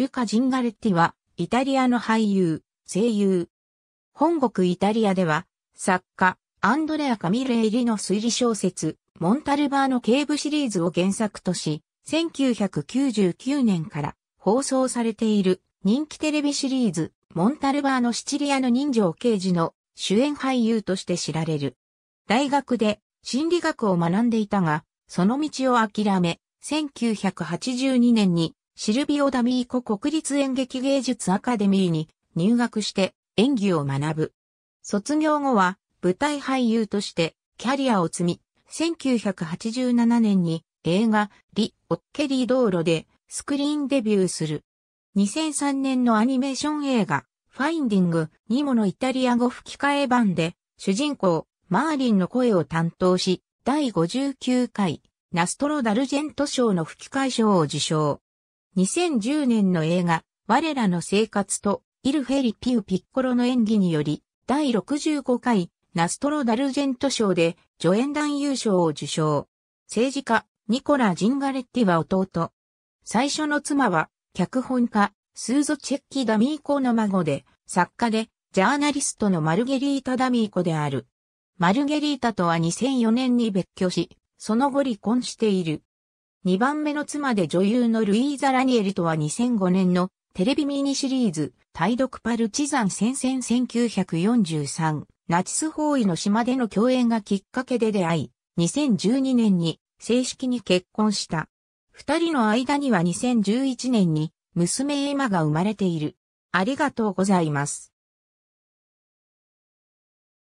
ルカ・ジンガレッティは、イタリアの俳優、声優。本国イタリアでは、作家、アンドレア・カミレイリの推理小説、モンタルバーの警部シリーズを原作とし、1999年から放送されている人気テレビシリーズ、モンタルバーのシチリアの人情刑事の主演俳優として知られる。大学で心理学を学んでいたが、その道を諦め、1982年にシルビオ・ダミーコ国立演劇芸術アカデミーに入学して演技を学ぶ。卒業後は舞台俳優としてキャリアを積み、1987年に映画リ・オッケリー道路でスクリーンデビューする。2003年のアニメーション映画ファインディングニモのイタリア語吹き替え版で主人公マーリンの声を担当し第59回ナストロダルジェント賞の吹き替え賞を受賞。2010年の映画、我らの生活と、イル・フェリピウ・ピッコロの演技により、第65回、ナストロ・ダルジェント賞で、助演男優賞を受賞。政治家、ニコラ・ジンガレッティは弟。最初の妻は、脚本家、スーゾ・チェッキ・ダミーコの孫で、作家で、ジャーナリストのマルゲリータ・ダミーコである。マルゲリータとは2004年に別居し、その後離婚している。2番目の妻で女優のルイーザ・ラニエリとは2005年のテレビミニシリーズ、対読パルチザン戦線1943、ナチス包囲の島での共演がきっかけで出会い、2012年に正式に結婚した。二人の間には2011年に娘エマが生まれている。ありがとうございます。